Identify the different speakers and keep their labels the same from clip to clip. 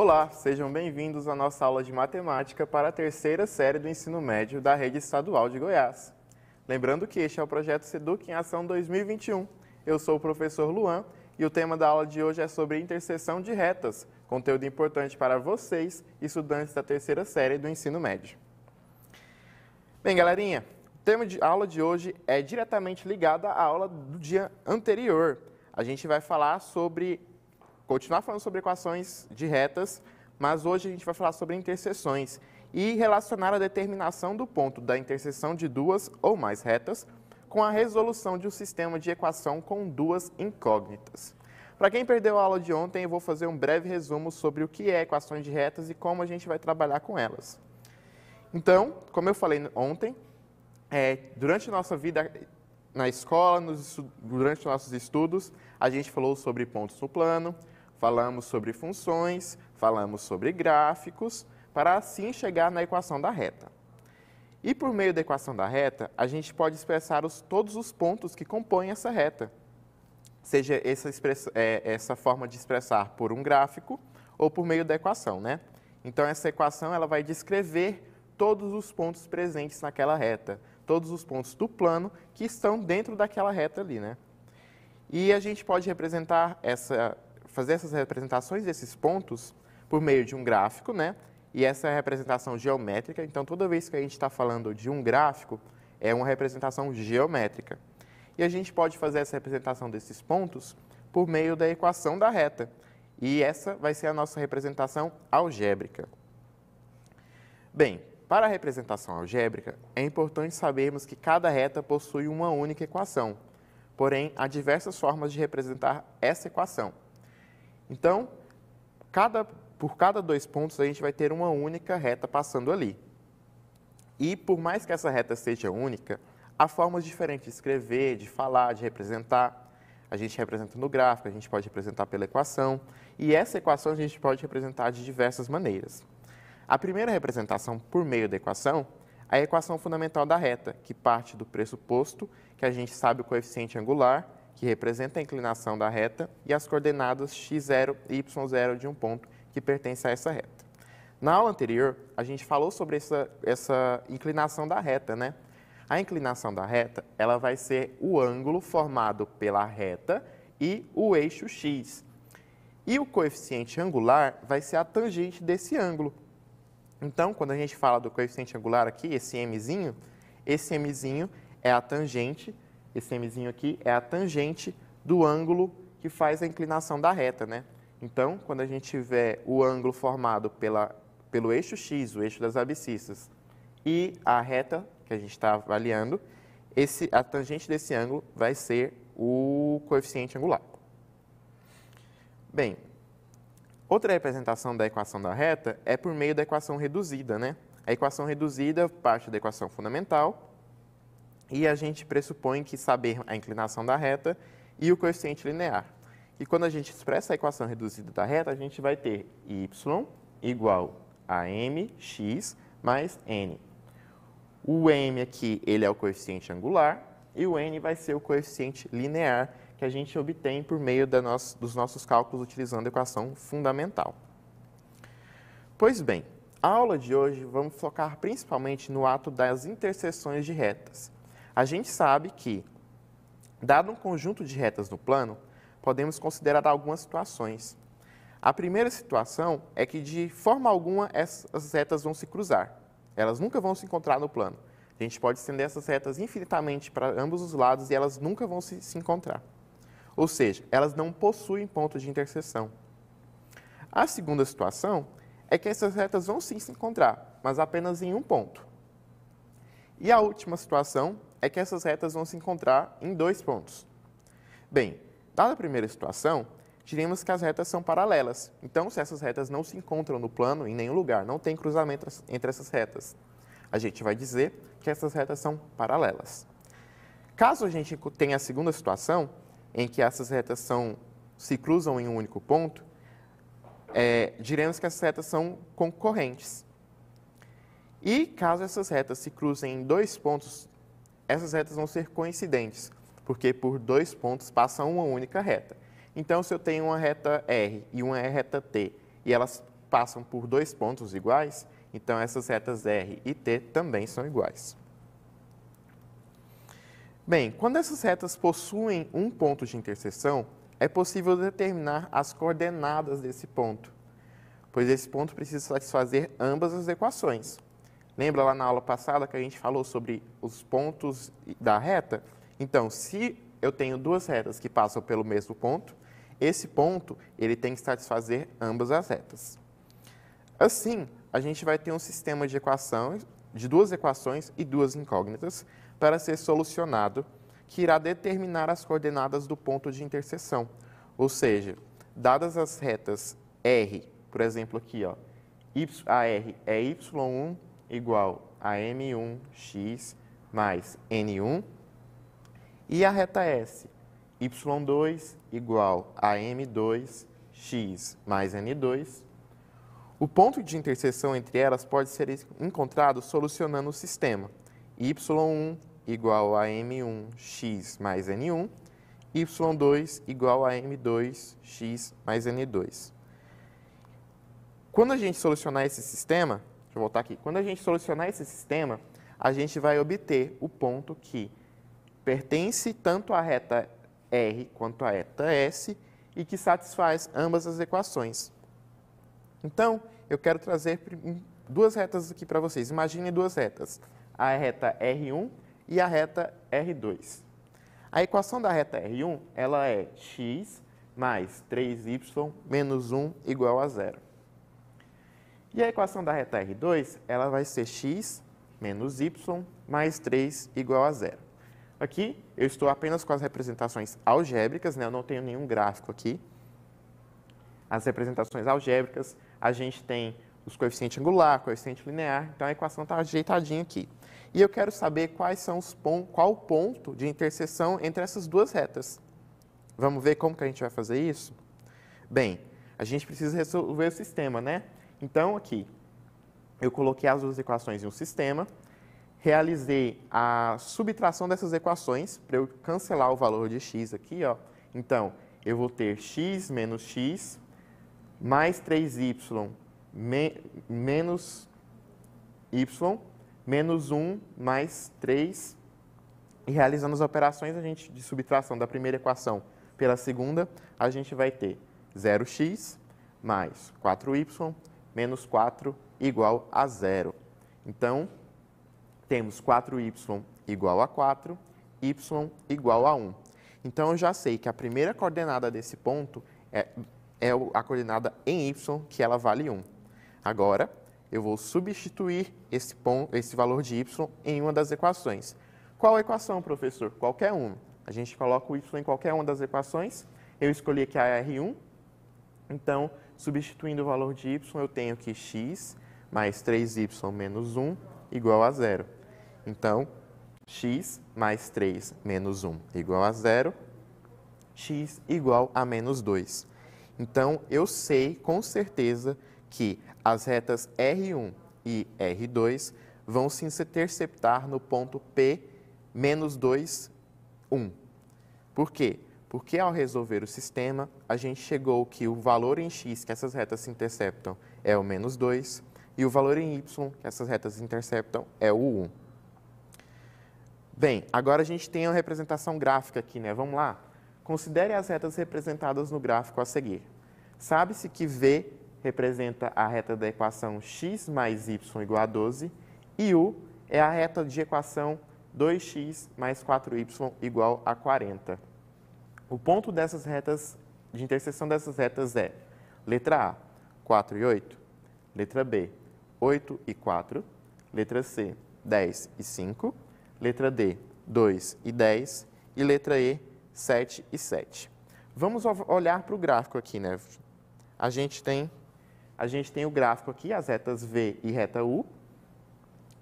Speaker 1: Olá, sejam bem-vindos à nossa aula de matemática para a terceira série do ensino médio da Rede Estadual de Goiás. Lembrando que este é o projeto Seduc em Ação 2021. Eu sou o professor Luan e o tema da aula de hoje é sobre interseção de retas, conteúdo importante para vocês, estudantes da terceira série do ensino médio. Bem, galerinha, o tema de aula de hoje é diretamente ligado à aula do dia anterior. A gente vai falar sobre continuar falando sobre equações de retas, mas hoje a gente vai falar sobre interseções e relacionar a determinação do ponto da interseção de duas ou mais retas com a resolução de um sistema de equação com duas incógnitas. Para quem perdeu a aula de ontem, eu vou fazer um breve resumo sobre o que é equações de retas e como a gente vai trabalhar com elas. Então, como eu falei ontem, é, durante a nossa vida na escola, nos, durante nossos estudos, a gente falou sobre pontos no plano, Falamos sobre funções, falamos sobre gráficos, para assim chegar na equação da reta. E por meio da equação da reta, a gente pode expressar os, todos os pontos que compõem essa reta, seja essa, é, essa forma de expressar por um gráfico ou por meio da equação, né? Então, essa equação ela vai descrever todos os pontos presentes naquela reta, todos os pontos do plano que estão dentro daquela reta ali, né? E a gente pode representar essa fazer essas representações desses pontos por meio de um gráfico, né? E essa é representação geométrica. Então, toda vez que a gente está falando de um gráfico, é uma representação geométrica. E a gente pode fazer essa representação desses pontos por meio da equação da reta. E essa vai ser a nossa representação algébrica. Bem, para a representação algébrica, é importante sabermos que cada reta possui uma única equação. Porém, há diversas formas de representar essa equação. Então, cada, por cada dois pontos, a gente vai ter uma única reta passando ali. E por mais que essa reta seja única, há formas diferentes de escrever, de falar, de representar. A gente representa no gráfico, a gente pode representar pela equação, e essa equação a gente pode representar de diversas maneiras. A primeira representação por meio da equação é a equação fundamental da reta, que parte do pressuposto que a gente sabe o coeficiente angular que representa a inclinação da reta, e as coordenadas x0 e y0 de um ponto que pertence a essa reta. Na aula anterior, a gente falou sobre essa, essa inclinação da reta, né? A inclinação da reta, ela vai ser o ângulo formado pela reta e o eixo x. E o coeficiente angular vai ser a tangente desse ângulo. Então, quando a gente fala do coeficiente angular aqui, esse mzinho, esse mzinho é a tangente esse mzinho aqui é a tangente do ângulo que faz a inclinação da reta, né? Então, quando a gente tiver o ângulo formado pela, pelo eixo x, o eixo das abscissas, e a reta que a gente está avaliando, esse, a tangente desse ângulo vai ser o coeficiente angular. Bem, outra representação da equação da reta é por meio da equação reduzida, né? A equação reduzida parte da equação fundamental e a gente pressupõe que saber a inclinação da reta e o coeficiente linear. E quando a gente expressa a equação reduzida da reta, a gente vai ter y igual a mx mais n. O m aqui, ele é o coeficiente angular e o n vai ser o coeficiente linear que a gente obtém por meio nossa, dos nossos cálculos utilizando a equação fundamental. Pois bem, a aula de hoje vamos focar principalmente no ato das interseções de retas. A gente sabe que, dado um conjunto de retas no plano, podemos considerar algumas situações. A primeira situação é que, de forma alguma, essas retas vão se cruzar. Elas nunca vão se encontrar no plano. A gente pode estender essas retas infinitamente para ambos os lados e elas nunca vão se, se encontrar. Ou seja, elas não possuem ponto de interseção. A segunda situação é que essas retas vão sim se encontrar, mas apenas em um ponto. E a última situação é que essas retas vão se encontrar em dois pontos. Bem, dada a primeira situação, diremos que as retas são paralelas. Então, se essas retas não se encontram no plano em nenhum lugar, não tem cruzamento entre essas retas, a gente vai dizer que essas retas são paralelas. Caso a gente tenha a segunda situação, em que essas retas são, se cruzam em um único ponto, é, diremos que essas retas são concorrentes. E caso essas retas se cruzem em dois pontos, essas retas vão ser coincidentes, porque por dois pontos passa uma única reta. Então, se eu tenho uma reta R e uma reta T e elas passam por dois pontos iguais, então essas retas R e T também são iguais. Bem, quando essas retas possuem um ponto de interseção, é possível determinar as coordenadas desse ponto, pois esse ponto precisa satisfazer ambas as equações, Lembra lá na aula passada que a gente falou sobre os pontos da reta? Então, se eu tenho duas retas que passam pelo mesmo ponto, esse ponto ele tem que satisfazer ambas as retas. Assim, a gente vai ter um sistema de equações, de duas equações e duas incógnitas para ser solucionado, que irá determinar as coordenadas do ponto de interseção. Ou seja, dadas as retas R, por exemplo aqui, ó, y, a R é y1 igual a m1x mais n1 e a reta S, y2 igual a m2x mais n2. O ponto de interseção entre elas pode ser encontrado solucionando o sistema y1 igual a m1x mais n1, y2 igual a m2x mais n2. Quando a gente solucionar esse sistema, eu voltar aqui. Quando a gente solucionar esse sistema, a gente vai obter o ponto que pertence tanto à reta R quanto à reta S e que satisfaz ambas as equações. Então, eu quero trazer hum, duas retas aqui para vocês. Imagine duas retas, a reta R1 e a reta R2. A equação da reta R1 ela é x mais 3y menos 1 igual a zero. E a equação da reta R2, ela vai ser x menos y mais 3 igual a zero. Aqui eu estou apenas com as representações algébricas, né? eu não tenho nenhum gráfico aqui. As representações algébricas, a gente tem os coeficientes angular, coeficiente linear, então a equação está ajeitadinha aqui. E eu quero saber quais são os pon qual o ponto de interseção entre essas duas retas. Vamos ver como que a gente vai fazer isso? Bem, a gente precisa resolver o sistema, né? Então, aqui, eu coloquei as duas equações em um sistema, realizei a subtração dessas equações para eu cancelar o valor de x aqui. Ó. Então, eu vou ter x menos x mais 3y me, menos y menos 1 mais 3. E realizando as operações a gente, de subtração da primeira equação pela segunda, a gente vai ter 0x mais 4y menos 4 igual a zero. Então, temos 4y igual a 4, y igual a 1. Então, eu já sei que a primeira coordenada desse ponto é, é a coordenada em y, que ela vale 1. Agora, eu vou substituir esse, ponto, esse valor de y em uma das equações. Qual equação, professor? Qualquer uma. A gente coloca o y em qualquer uma das equações. Eu escolhi aqui a R1. Então, Substituindo o valor de y, eu tenho que x mais 3y menos 1 igual a zero. Então, x mais 3 menos 1 igual a zero, x igual a menos 2. Então, eu sei com certeza que as retas R1 e R2 vão se interceptar no ponto P menos 2, 1. Por quê? Porque ao resolver o sistema, a gente chegou que o valor em x que essas retas se interceptam é o menos 2 e o valor em y que essas retas interceptam é o 1. Bem, agora a gente tem a representação gráfica aqui, né? Vamos lá? Considere as retas representadas no gráfico a seguir. Sabe-se que V representa a reta da equação x mais y igual a 12 e U é a reta de equação 2x mais 4y igual a 40. O ponto dessas retas, de interseção dessas retas é letra A, 4 e 8, letra B, 8 e 4, letra C, 10 e 5, letra D, 2 e 10 e letra E, 7 e 7. Vamos olhar para o gráfico aqui, né? A gente tem a gente tem o gráfico aqui, as retas V e reta U.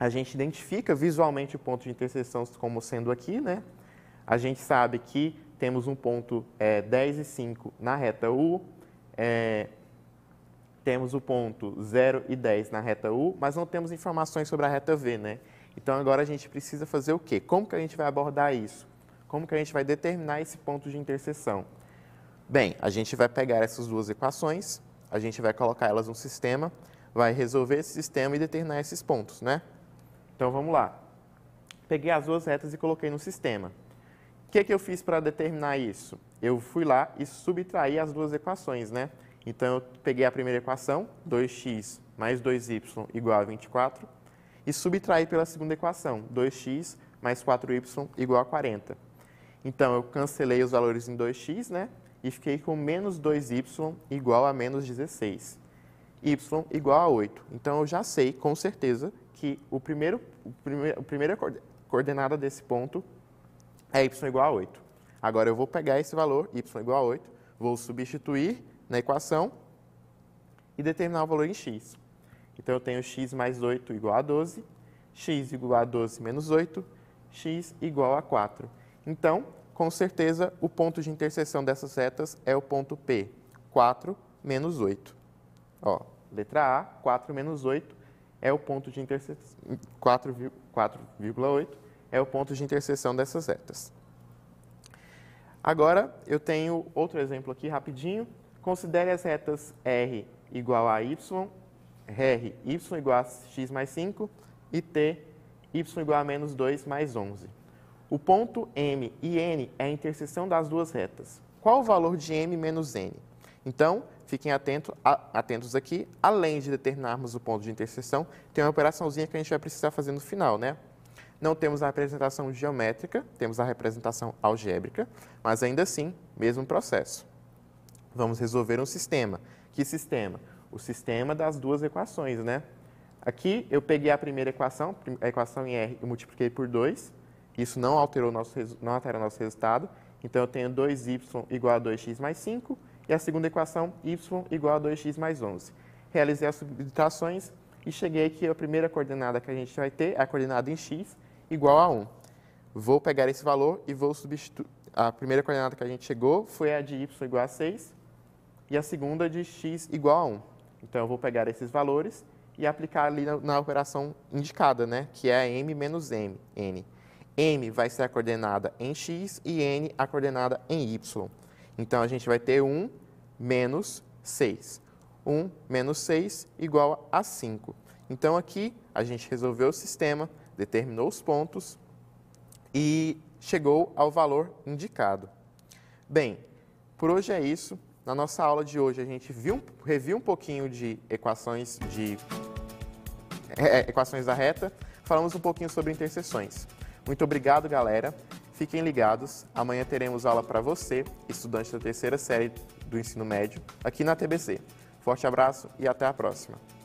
Speaker 1: A gente identifica visualmente o ponto de interseção como sendo aqui, né? A gente sabe que temos um ponto é, 10 e 5 na reta U, é, temos o ponto 0 e 10 na reta U, mas não temos informações sobre a reta V, né? Então agora a gente precisa fazer o quê? Como que a gente vai abordar isso? Como que a gente vai determinar esse ponto de interseção? Bem, a gente vai pegar essas duas equações, a gente vai colocar elas no sistema, vai resolver esse sistema e determinar esses pontos, né? Então vamos lá. Peguei as duas retas e coloquei no sistema. O que, que eu fiz para determinar isso? Eu fui lá e subtraí as duas equações, né? Então, eu peguei a primeira equação, 2x mais 2y igual a 24, e subtraí pela segunda equação, 2x mais 4y igual a 40. Então, eu cancelei os valores em 2x, né? E fiquei com menos 2y igual a menos 16. y igual a 8. Então, eu já sei, com certeza, que o primeiro, o primeiro, a primeira coordenada desse ponto é y igual a 8. Agora eu vou pegar esse valor, y igual a 8, vou substituir na equação e determinar o valor em x. Então eu tenho x mais 8 igual a 12, x igual a 12 menos 8, x igual a 4. Então, com certeza, o ponto de interseção dessas retas é o ponto P, 4 menos 8. Ó, letra A, 4 menos 8 é o ponto de interseção, 4,8 é o ponto de interseção dessas retas. Agora, eu tenho outro exemplo aqui rapidinho. Considere as retas R igual a Y, R, Y igual a X mais 5 e T, Y igual a menos 2 mais 11. O ponto M e N é a interseção das duas retas. Qual o valor de M menos N? Então, fiquem atento, atentos aqui. Além de determinarmos o ponto de interseção, tem uma operaçãozinha que a gente vai precisar fazer no final, né? Não temos a representação geométrica, temos a representação algébrica, mas ainda assim, mesmo processo. Vamos resolver um sistema. Que sistema? O sistema das duas equações, né? Aqui eu peguei a primeira equação, a equação em R, e multipliquei por 2. Isso não, alterou nosso, não altera o nosso resultado. Então, eu tenho 2y igual a 2x mais 5 e a segunda equação, y igual a 2x mais 11. Realizei as subtrações e cheguei aqui. a primeira coordenada que a gente vai ter é a coordenada em x, igual a 1. Vou pegar esse valor e vou substituir. A primeira coordenada que a gente chegou foi a de y igual a 6 e a segunda de x igual a 1. Então, eu vou pegar esses valores e aplicar ali na, na operação indicada, né? que é m menos m, n. m vai ser a coordenada em x e n a coordenada em y. Então, a gente vai ter 1 menos 6. 1 menos 6 igual a 5. Então, aqui a gente resolveu o sistema, determinou os pontos e chegou ao valor indicado. Bem, por hoje é isso. Na nossa aula de hoje a gente viu, reviu um pouquinho de equações de é, é equações da reta, falamos um pouquinho sobre interseções. Muito obrigado, galera. Fiquem ligados. Amanhã teremos aula para você, estudante da terceira série do ensino médio, aqui na TBC. Forte abraço e até a próxima.